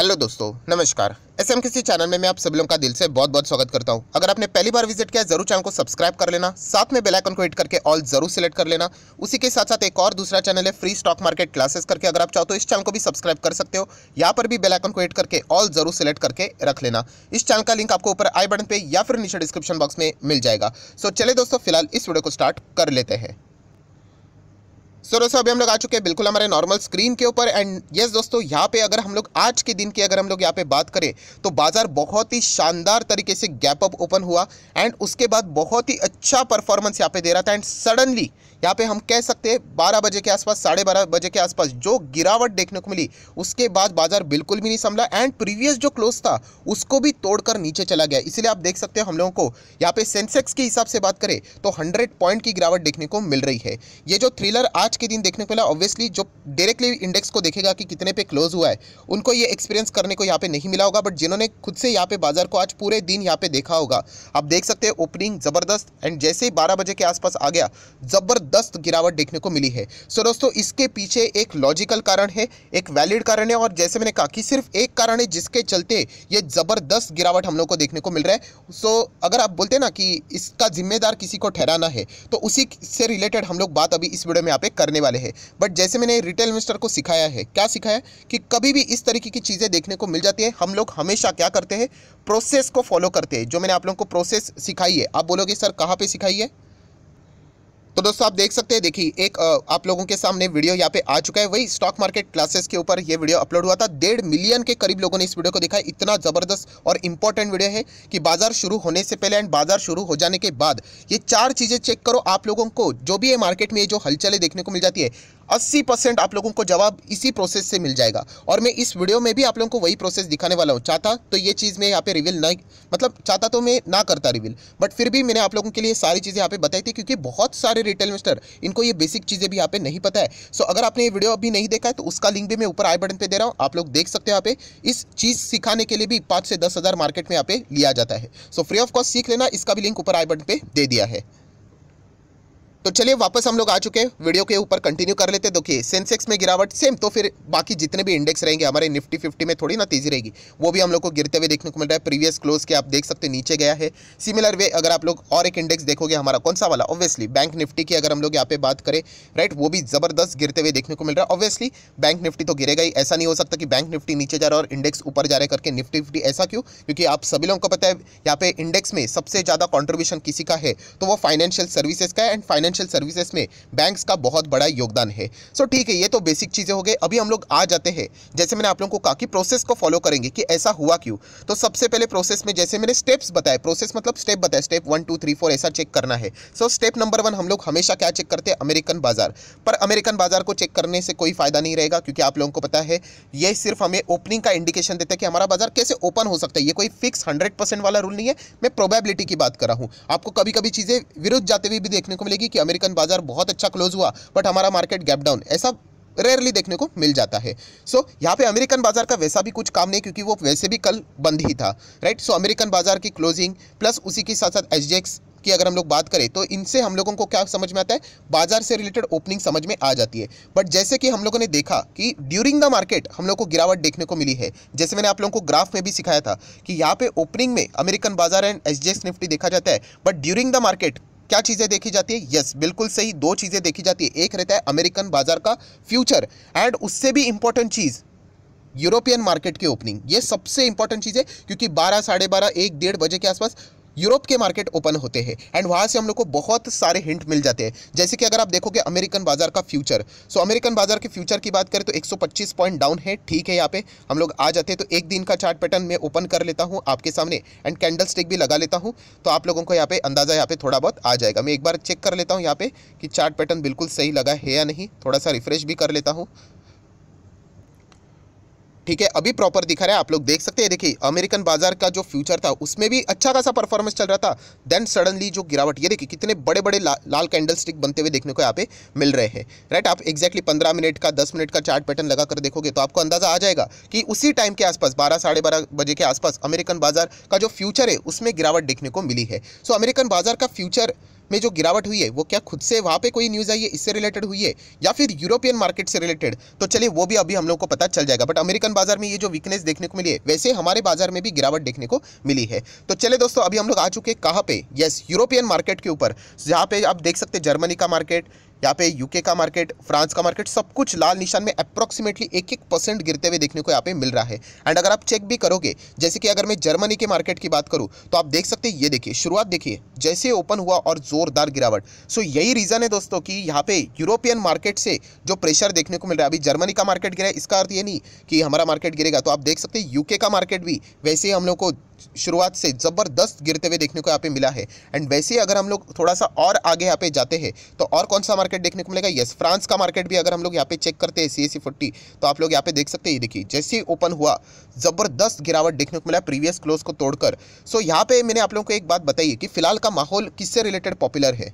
hello दोस्तों नमस्कार S M किसी चैनल में मैं आप सभी लोगों का दिल से बहुत बहुत स्वागत करता हूं अगर आपने पहली बार विजिट किया जरूर चैनल को सब्सक्राइब कर लेना साथ में बेल आइकन को हिट करके ऑल जरूर सिलेक्ट कर लेना उसी के साथ साथ एक और दूसरा चैनल है फ्री स्टॉक मार्केट क्लासेस करके अगर आप चाहो तो इस चैनल को भी सब्सक्राइब कर सकते हो यहाँ पर भी बेलाइकन को हिट करके ऑल जरूर सेलेक्ट करके रख लेना इस चैनल का लिंक आपको ऊपर आई बटन पर या फिर नीचे डिस्क्रिप्शन बॉक्स में मिल जाएगा सो चले दोस्तों फिलहाल इस वीडियो को स्टार्ट कर लेते हैं सो so, दोस्तों अभी हम लोग आ चुके हैं बिल्कुल हमारे नॉर्मल स्क्रीन के ऊपर एंड यस दोस्तों यहाँ पे अगर हम लोग आज के दिन की अगर हम लोग यहाँ पे बात करें तो बाजार बहुत ही शानदार तरीके से गैप अप ओपन हुआ एंड उसके बाद बहुत ही अच्छा परफॉर्मेंस यहाँ पे दे रहा था एंड सडनली यहाँ पे हम कह सकते हैं बारह बजे के आसपास साढ़े बारह बजे के आसपास जो गिरावट देखने को मिली उसके बाद बाजार बिल्कुल भी नहीं संभला एंड प्रीवियस जो क्लोज था उसको भी तोड़कर नीचे चला गया इसलिए आप देख सकते हो हम लोगों को यहाँ पे सेंसेक्स के हिसाब से बात करें तो हंड्रेड पॉइंट की गिरावट देखने को मिल रही है ये जो थ्रिलर आज के दिन देखने को मिला ऑब्वियसली जो डायरेक्टली इंडेक्स को देखेगा कि कितने पे क्लोज हुआ है उनको ये एक्सपीरियंस करने को यहाँ पे नहीं मिला होगा बट जिन्होंने खुद से यहाँ पे बाजार को आज पूरे दिन यहाँ पे देखा होगा आप देख सकते हैं ओपनिंग जबरदस्त एंड जैसे ही बारह बजे के आसपास आ गया जबरदस्त ज़बरदस्त गिरावट देखने को मिली है सो दोस्तों इसके पीछे एक लॉजिकल कारण है एक वैलिड कारण है और जैसे मैंने कहा कि सिर्फ एक कारण है जिसके चलते ये ज़बरदस्त गिरावट हम लोग को देखने को मिल रहा है सो अगर आप बोलते ना कि इसका जिम्मेदार किसी को ठहराना है तो उसी से रिलेटेड हम लोग बात अभी इस वीडियो में यहाँ पे करने वाले हैं बट जैसे मैंने रिटेल मिनिस्टर को सिखाया है क्या सिखाया कि कभी भी इस तरीके की चीज़ें देखने को मिल जाती है हम लोग हमेशा क्या करते हैं प्रोसेस को फॉलो करते हैं जो मैंने आप लोगों को प्रोसेस सिखाई है आप बोलोगे सर कहाँ पर सिखाई है तो दोस्तों आप देख सकते हैं देखिए एक आप लोगों के सामने वीडियो यहाँ पे आ चुका है वही स्टॉक मार्केट क्लासेस के ऊपर ये वीडियो अपलोड हुआ था डेढ़ मिलियन के करीब लोगों ने इस वीडियो को देखा इतना ज़बरदस्त और इंपॉर्टेंट वीडियो है कि बाजार शुरू होने से पहले एंड बाजार शुरू हो जाने के बाद ये चार चीज़ें चेक करो आप लोगों को जो भी है मार्केट में ये जो हलचलें देखने को मिल जाती है अस्सी परसेंट आप लोगों को जवाब इसी प्रोसेस से मिल जाएगा और मैं इस वीडियो में भी आप लोगों को वही प्रोसेस दिखाने वाला हूँ चाहता तो ये चीज़ मैं यहाँ पे रिवील ना मतलब चाहता तो मैं ना करता रिवील बट फिर भी मैंने आप लोगों के लिए सारी चीज़ें यहाँ पे बताई थी क्योंकि बहुत सारे रिटेल इन्वेस्टर इनको ये बेसिक चीज़ें भी यहाँ पे नहीं पता है सो अगर आपने ये वीडियो अभी नहीं देखा है तो उसका लिंक भी मैं ऊपर आई बटन पर दे रहा हूँ आप लोग देख सकते हैं यहाँ पे इस चीज़ सिखाने के लिए भी पाँच से दस मार्केट में यहाँ पे लिया जाता है सो फ्री ऑफ कॉस्ट सीख लेना इसका भी लिंक ऊपर आई बटन पर दे दिया है तो चलिए वापस हम लोग आ चुके हैं वीडियो के ऊपर कंटिन्यू कर लेते देखिए सेंसेक्स में गिरावट सेम तो फिर बाकी जितने भी इंडेक्स रहेंगे हमारे निफ्टी फिफ्टी में थोड़ी ना तेजी रहेगी वो भी हम लोग को गिरते हुए देखने को मिल रहा है प्रीवियस क्लोज के आप देख सकते हैं नीचे गया है सिमिलर वे अगर आप लोग और एक इंडेक्स देखोगे हमारा कौन सा वाला ऑब्वियसली बैंक निफ्टी की अगर हम लोग यहाँ पे बात करें राइट वो भी ज़बरदस्त गिरते हुए देखने को मिल रहा है ऑब्वियसली बैंक निफ्टी तो गिरेगा ही ऐसा नहीं हो सकता कि बैंक निफ्टी नीचे जा रहा है और इंडेक्स ऊपर जा रहे करके निफ्टी फिफ्टी ऐसा क्यों क्योंकि आप सभी लोगों को पता है यहाँ पे इंडेक्स में सबसे ज़्यादा कॉन्ट्रीब्यूशन किसी का है तो वो फाइनेंशियल सर्विसेज का है एंड फाइनेंशियल सर्विसेज में बैंक्स का बहुत बड़ा योगदान है सो ठीक है ये तो बेसिक चीज़ें हो गई अभी हम लोग आ जाते हैं जैसे मैंने आप लोगों को कहा कि प्रोसेस को फॉलो करेंगे कि ऐसा हुआ क्यों तो सबसे पहले प्रोसेस में जैसे मैंने स्टेप्स बताए प्रोसेस मतलब स्टेप बताया step one two three four ऐसा चेक करना है सो स्टेप नंबर वन हम लोग हमेशा क्या चेक करते हैं अमेरिकन बाजार पर अमेरिकन बाजार को चेक करने से कोई फायदा नहीं रहेगा क्योंकि आप लोगों को पता है ये सिर्फ हमें ओपनिंग का इंडिकेशन देता है कि हमारा बाजार कैसे ओपन हो सकता है ये कोई फिक्स हंड्रेड वाला रूल नहीं है मैं प्रोबेबिलिटी की बात कर रहा हूँ आपको कभी कभी चीज़ें विरुद्ध जाते हुए भी देखने को मिलेगी कि अमेरिकन बाजार बहुत अच्छा क्लोज हुआ बट हमारा मार्केट गैप डाउन ऐसा रेयरली देखने को मिल जाता है सो so, यहाँ पे अमेरिकन बाजार का वैसा भी कुछ काम नहीं क्योंकि वो वैसे भी कल बंद ही था राइट सो अमेरिकन बाजार की क्लोजिंग प्लस उसी के साथ साथ एसजेक्स की अगर हम लोग बात करें तो इनसे हम लोगों को क्या समझ में आता है बाजार से रिलेटेड ओपनिंग समझ में आ जाती है बट जैसे कि हम लोगों ने देखा कि ड्यूरिंग द मार्केट हम लोग को गिरावट देखने को मिली है जैसे मैंने आप लोगों को ग्राफ में भी सिखाया था कि यहाँ पे ओपनिंग में अमेरिकन बाजार एंड एसजेक्स निफ्टी देखा जाता है बट ड्यूरिंग द मार्केट क्या चीज़ें देखी जाती है यस बिल्कुल सही दो चीज़ें देखी जाती है एक रहता है अमेरिकन बाजार का फ्यूचर एंड उससे भी इंपॉर्टेंट चीज़ यूरोपियन मार्केट की ओपनिंग ये सबसे इंपॉर्टेंट चीज़ है क्योंकि बारह साढ़े बारह एक डेढ़ बजे के आसपास यूरोप के मार्केट ओपन होते हैं एंड वहाँ से हम लोग को बहुत सारे हिंट मिल जाते हैं जैसे कि अगर आप देखोगे अमेरिकन बाजार का फ्यूचर सो so, अमेरिकन बाजार के फ्यूचर की बात करें तो 125 पॉइंट डाउन है ठीक है यहाँ पे हम लोग आ जाते हैं तो एक दिन का चार्ट पैटर्न मैं ओपन कर लेता हूँ आपके सामने एंड कैंडल स्टिक भी लगा लेता हूँ तो आप लोगों को यहाँ पे अंदाज़ा यहाँ पे थोड़ा बहुत आ जाएगा मैं एक बार चेक कर लेता हूँ यहाँ पे कि चार्ट पैटर्न बिल्कुल सही लगा है या नहीं थोड़ा सा रिफ्रेश भी कर लेता हूँ ठीक है अभी प्रॉपर दिखा रहा है आप लोग देख सकते हैं देखिए अमेरिकन बाजार का जो फ्यूचर था उसमें भी अच्छा खासा परफॉर्मेंस चल रहा था देन सडनली जो गिरावट ये देखिए कितने बड़े बड़े ला, लाल कैंडल स्टिक बनते हुए देखने को यहाँ पे मिल रहे हैं राइट आप एग्जैक्टली पंद्रह मिनट का दस मिनट का चार्ट पैटर्न लगाकर देखोगे तो आपको अंदाजा आ जाएगा कि उसी टाइम के आसपास बारह साढ़े बारह बजे के आसपास अमेरिकन बाजार का जो फ्यूचर है उसमें गिरावट देखने को मिली है सो अमेरिकन बाजार का फ्यूचर में जो गिरावट हुई है वो क्या खुद से वहाँ पे कोई न्यूज़ आई है इससे रिलेटेड हुई है या फिर यूरोपियन मार्केट से रिलेटेड तो चलिए वो भी अभी हम लोग को पता चल जाएगा बट अमेरिकन बाजार में ये जो वीकनेस देखने को मिली है वैसे हमारे बाजार में भी गिरावट देखने को मिली है तो चले दोस्तों अभी हम लोग आ चुके कहाँ पे यस यूरोपियन मार्केट के ऊपर जहाँ पे आप देख सकते जर्मनी का मार्केट यहाँ पे यूके का मार्केट फ्रांस का मार्केट सब कुछ लाल निशान में अप्रोक्सीमेटली एक एक परसेंट गिरते हुए देखने को यहाँ पे मिल रहा है एंड अगर आप चेक भी करोगे जैसे कि अगर मैं जर्मनी के मार्केट की बात करूँ तो आप देख सकते हैं ये देखिए शुरुआत देखिए जैसे ओपन हुआ और जोरदार गिरावट सो यही रीज़न है दोस्तों कि यहाँ पे यूरोपियन मार्केट से जो प्रेशर देखने को मिल रहा है अभी जर्मनी का मार्केट गिरा इसका अर्थ ये नहीं कि हमारा मार्केट गिरेगा तो आप देख सकते हैं यूके का मार्केट भी वैसे ही हम लोग को शुरुआत से ज़बरदस्त गिरते हुए देखने को यहाँ पे मिला है एंड वैसे ही अगर हम लोग थोड़ा सा और आगे यहाँ पे जाते हैं तो और कौन सा मार्केट देखने को मिलेगा येस फ्रांस का मार्केट भी अगर हम लोग यहाँ पे चेक करते हैं सी ए e तो आप लोग यहाँ पे देख सकते हैं देखिए जैसे ही ओपन हुआ ज़बरदस्त गिरावट देखने को मिला प्रीवियस क्लोज को तोड़कर सो so, यहाँ पर मैंने आप लोगों को एक बात बताई कि फ़िलहाल का माहौल किससे रिलेटेड पॉपुलर है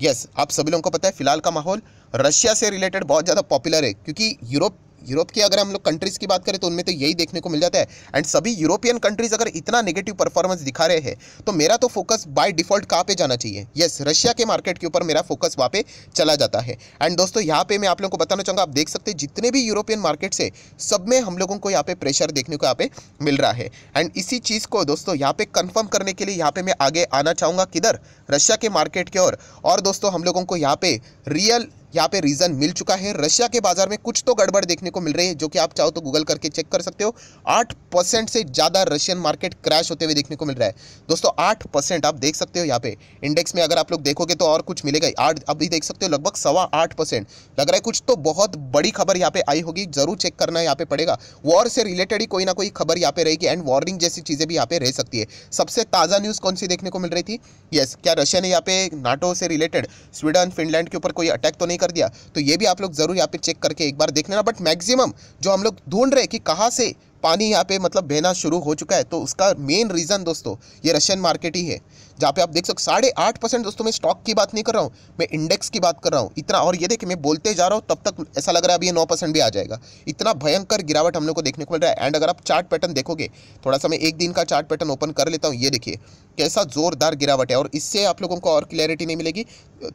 यस yes, आप सभी लोगों को पता है फिलहाल का माहौल रशिया से रिलेटेड बहुत ज़्यादा पॉपुलर है क्योंकि यूरोप यूरोप की अगर हम लोग कंट्रीज़ की बात करें तो उनमें तो यही देखने को मिल जाता है एंड सभी यूरोपियन कंट्रीज़ अगर इतना नेगेटिव परफॉर्मेंस दिखा रहे हैं तो मेरा तो फोकस बाय डिफॉल्ट कहाँ पे जाना चाहिए यस yes, रशिया के मार्केट के ऊपर मेरा फोकस वहाँ पे चला जाता है एंड दोस्तों यहाँ पे मैं आप लोगों को बताना चाहूँगा आप देख सकते हैं जितने भी यूरोपियन मार्केट्स है सब में हम लोगों को यहाँ पे प्रेशर देखने को यहाँ पे मिल रहा है एंड इसी चीज़ को दोस्तों यहाँ पे कन्फर्म करने के लिए यहाँ पे मैं आगे आना चाहूँगा किधर रशिया के मार्केट के ओर और दोस्तों हम लोगों को यहाँ पे रियल यहाँ पे रीज़न मिल चुका है रशिया के बाजार में कुछ तो गड़बड़ देखने को मिल रही है जो कि आप चाहो तो गूगल करके चेक कर सकते हो आठ परसेंट से ज़्यादा रशियन मार्केट क्रैश होते हुए देखने को मिल रहा है दोस्तों आठ परसेंट आप देख सकते हो यहाँ पे इंडेक्स में अगर आप लोग देखोगे तो और कुछ मिलेगा आठ अभी देख सकते हो लगभग सवा आठ लग रहा है कुछ तो बहुत बड़ी खबर यहाँ पे आई होगी जरूर चेक करना यहाँ पे पड़ेगा वॉर से रिलेटेड ही कोई ना कोई खबर यहाँ पे रहेगी एंड वार्निंग जैसी चीज़ें भी यहाँ पे रह सकती है सबसे ताज़ा न्यूज़ कौन सी देखने को मिल रही थी यस क्या रशिया ने यहाँ पे नाटो से रिलेटेड स्वीडन फिनलैंड के ऊपर कोई अटैक तो नहीं कर दिया तो ये भी आप लोग ज़रूर यहाँ पे चेक करके एक बार देख लेना बट मैक्सिमम जो हम लोग ढूंढ रहे हैं कि कहाँ से पानी यहाँ पे मतलब बहना शुरू हो चुका है तो उसका मेन रीज़न दोस्तों ये रशियन मार्केट ही है जहाँ पे आप देख सकते साढ़े आठ परसेंट दोस्तों मैं स्टॉक की बात नहीं कर रहा हूँ मैं इंडेक्स की बात कर रहा हूँ इतना और ये देखिए मैं बोलते जा रहा हूँ तब तक ऐसा लग रहा है अभी नौ परसेंट भी आ जाएगा इतना भयंकर गिरावट हम लोग को देखने को मिल रहा है एंड अगर आप चार्ट पैटर्न देखोगे थोड़ा सा मैं एक दिन का चार्ट पैटर्न ओपन कर लेता हूँ ये देखिए कैसा जोरदार गिरावट है और इससे आप लोगों को और क्लैरिटी नहीं मिलेगी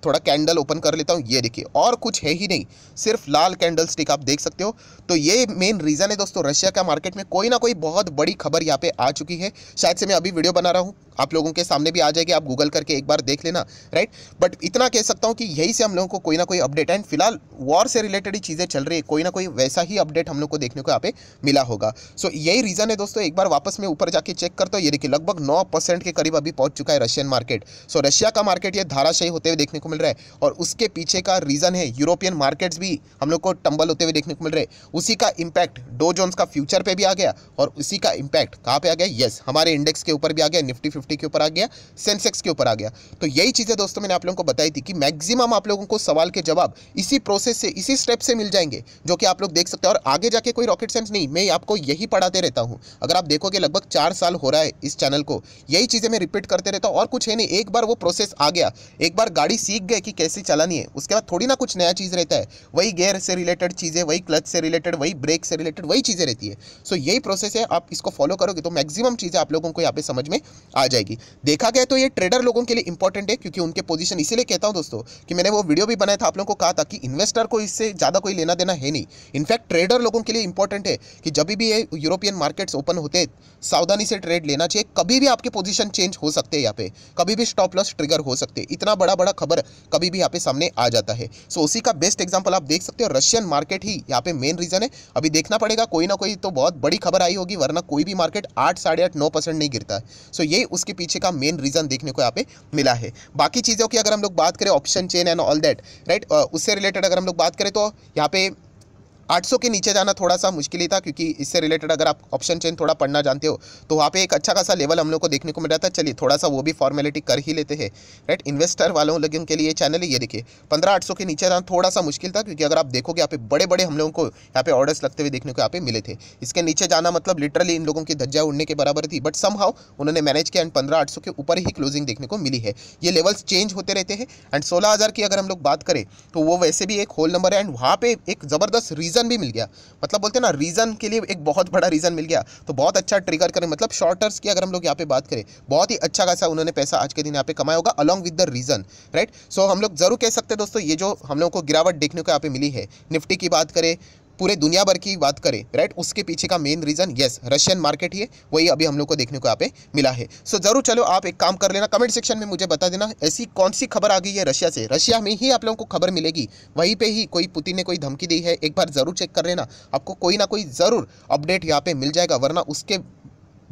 थोड़ा कैंडल ओपन कर लेता हूँ ये देखिए और कुछ है ही नहीं सिर्फ लाल कैंडल स्टिक आप देख सकते हो तो ये मेन रीज़न है दोस्तों रशिया का मार्केट में कोई ना कोई बहुत बड़ी खबर यहाँ पे आ चुकी है शायद से मैं अभी वीडियो बना रहा हूँ आप लोगों के सामने भी आ आ जाएगी आप गूगल करके एक बार देख लेना राइट बट इतना कह सकता हूँ कि यही से हम लोगों को कोई ना कोई अपडेट एंड फिलहाल वॉर से रिलेटेड ही चीज़ें चल रही है कोई ना कोई वैसा ही अपडेट हम लोग को देखने को यहाँ पे मिला होगा सो so, यही रीज़न है दोस्तों एक बार वापस में ऊपर जाके चेक करता हूँ ये देखिए लगभग नौ के करीब अभी पहुँच चुका है Russian market so so, Russia का मार्केट ये धाराशाही होते हुए देखने को मिल रहा है और उसके पीछे का रीज़न है यूरोपियन मार्केट्स भी हम लोग को टंबल होते हुए देखने को मिल रहे उसी का इम्पैक्ट डो जोन्स का फ्यूचर पर भी आ गया और उसी का इम्पैक्ट कहाँ पर आ गया येस हमारे इंडेक्स के ऊपर भी आ गया निफ्टी फिफ्टी के ऊपर आ गया सेंसेक्स के ऊपर आ गया तो यही चीज़ें दोस्तों मैंने आप लोगों को बताई थी कि मैक्सिमम आप लोगों को सवाल के जवाब इसी प्रोसेस से इसी स्टेप से मिल जाएंगे जो कि आप लोग देख सकते हैं और आगे जाके कोई रॉकेट साइंस नहीं मैं आपको यही पढ़ाते रहता हूँ अगर आप देखोगे लगभग चार साल हो रहा है इस चैनल को यही चीज़ें मैं रिपीट करते रहता हूँ और कुछ है नहीं एक बार वो प्रोसेस आ गया एक बार गाड़ी सीख गए कि कैसे चलानी है उसके बाद थोड़ी ना कुछ नया चीज़ रहता है वही गेयर से रिलेटेड चीज़ें वही क्लच से रिलेटेड वही ब्रेक से रिलेटेड वही चीज़ें रहती है सो यही प्रोसेस है आप इसको फॉलो करोगे तो मैक्सिमम चीज़ें आप लोगों को यहाँ पे समझ में आ जाएगी देखा गया तो ये ट्रेडर लोगों के लिए इंपॉर्टेंट है क्योंकि उनके पोजीशन इसीलिए कहता हूँ दोस्तों कि मैंने वो वीडियो भी बनाया था आप लोगों को कहा था कि इन्वेस्टर को इससे ज़्यादा कोई लेना देना है नहीं इनफैक्ट ट्रेडर लोगों के लिए इंपॉर्टेंट है कि जब भी ये यूरोपियन मार्केट्स ओपन होते सावधानी से ट्रेड लेना चाहिए कभी भी आपके पोजिशन चेंज हो सकते हैं यहाँ पे कभी भी स्टॉप लॉस ट्रिगर हो सकते हैं इतना बड़ा बड़ा खबर कभी भी यहाँ पे सामने आ जाता है सो उसी का बेस्ट एग्जाम्पल आप देख सकते हो रशियन मार्केट ही यहाँ पे मेन रीज़न है अभी देखना पड़ेगा कोई ना कोई तो बहुत बड़ी खबर आई होगी वरना कोई भी मार्केट आठ साढ़े नहीं गिरता है सो so, ये उसके पीछे का मेन रीज़न रीज़न देखने को यहाँ पे मिला है बाकी चीज़ों की अगर हम लोग बात करें option chain and all that right उससे रिलेटेड अगर हम लोग बात करें तो यहाँ पे 800 के नीचे जाना थोड़ा सा मुश्किल ही था क्योंकि इससे रिलेटेड अगर आप ऑप्शन चेन थोड़ा पढ़ना जानते हो तो वहाँ पे एक अच्छा खासा लेवल हम लोग को देखने को मिल रहा था चलिए थोड़ा सा वो भी फॉर्मेलिटी कर ही लेते हैं राइट इन्वेस्टर वालों लोगों के लिए चैनल ये देखिए पंद्रह आठ के नीचे जाना थोड़ा सा मुश्किल था क्योंकि अगर आप देखोगे यहाँ पे बड़े बड़े हम लोगों को यहाँ पे ऑर्डर्स लगते हुए देखने को यहाँ पे मिले थे इसके नीचे जाना मतलब लिटरली इन लोगों की धज्जा उड़ने के बराबर थी बट सम उन्होंने मैनेज किया एंड पंद्रह आठ के ऊपर ही क्लोजिंग देखने को मिली है ये लेवल्स चेंज होते रहते हैं एंड सोलह की अगर हम लोग बात करें तो वो वैसे भी एक होल नंबर है एंड वहाँ पर एक ज़बरदस्त रीजन रीज़न भी मिल गया मतलब बोलते हैं ना रीज़न के लिए एक बहुत बड़ा रीज़न मिल गया तो बहुत अच्छा ट्रिगर करें मतलब शॉर्टर्स की अगर हम लोग यहाँ पे बात करें बहुत ही अच्छा खासा उन्होंने पैसा आज के दिन यहाँ पे कमाया होगा along with the reason right so हम लोग जरूर कह सकते हैं दोस्तों ये जो हम लोगों को गिरावट देखने को यहाँ पे मिली है निफ्टी की बात करें पूरे दुनिया भर की बात करें राइट उसके पीछे का main reason yes Russian market ही है वही अभी हम लोग को देखने को यहाँ पे मिला है सो ज़रूर चलो आप एक काम कर लेना कमेंट सेक्शन में मुझे बता देना ऐसी कौन सी खबर आ गई है रशिया से रशिया में ही आप लोगों को खबर मिलेगी वहीं पर ही कोई पुतिन ने कोई धमकी दी है एक बार ज़रूर चेक कर लेना आपको कोई ना कोई ज़रूर अपडेट यहाँ पे मिल जाएगा वरना उसके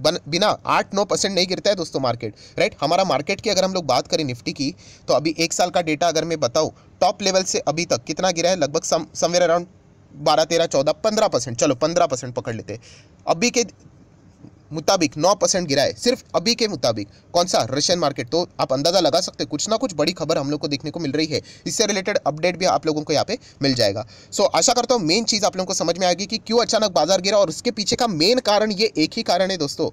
बन बिना आठ नौ परसेंट नहीं गिरता है दोस्तों मार्केट राइट हमारा मार्केट की अगर हम लोग बात करें निफ्टी की तो अभी एक साल का डेटा अगर मैं बताऊँ टॉप लेवल से अभी तक कितना गिरा है लगभग सम समवेयर अराउंड बारह तेरह चौदह पंद्रह परसेंट चलो पंद्रह परसेंट पकड़ लेते अभी के मुताबिक नौ परसेंट गिरा है सिर्फ अभी के मुताबिक कौन सा रशियन मार्केट तो आप अंदाज़ा लगा सकते हैं कुछ ना कुछ बड़ी खबर हम लोग को देखने को मिल रही है इससे रिलेटेड अपडेट भी आप लोगों को यहाँ पे मिल जाएगा सो so, आशा करता हूँ मेन चीज़ आप लोगों को समझ में आएगी कि क्यों अचानक बाजार गिरा और उसके पीछे का मेन कारण ये एक ही कारण है दोस्तों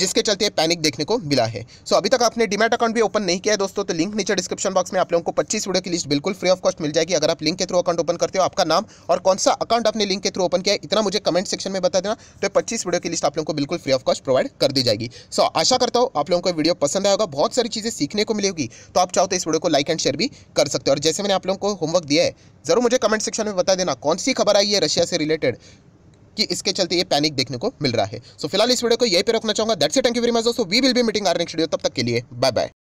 जिसके चलते पैनिक देखने को मिला है सो अभी तक आपने डिमेट अकाउंट भी ओपन नहीं किया है दोस्तों तो लिंक नीचे डिस्क्रिप्शन बॉक्स में आप लोगों को पच्चीस वीडियो की लिस्ट बिल्कुल फ्री ऑफ कॉस्ट मिल जाएगी अगर आप लिंक के थ्रू अकाउंट ओपन करते हो आपका नाम और कौन सा अकाउंट आपने लिंक के थ्रू ओपन किया इतना मुझे कमेंट सेक्शन में बता देना तो पच्चीस वीडियो की लिस्ट आप लोगों को बिल्कुल फ्री ऑफ कॉस्ट प्रोवाइड कर दी जाएगी सो आशा करता हूँ आप लोगों को वीडियो पसंद आएगा बहुत सारी चीज़ें सीखने को मिलेगी तो आप चाहो तो इस वीडियो को लाइक एंड शेयर भी कर सकते हो और जैसे मैंने आप लोगों को होमवर्क दिया है जरूर मुझे कमेंट सेक्शन में बता देना कौन सी खबर आई है रशिया से रिलेटेड कि इसके चलते ये पैनिक देखने को मिल रहा है सो so, फिलहाल इस वीडियो को यही पे रखना चाहूंगा that's it thank you very much दोस्तों we will be meeting our next video तब तक के लिए बाय बाय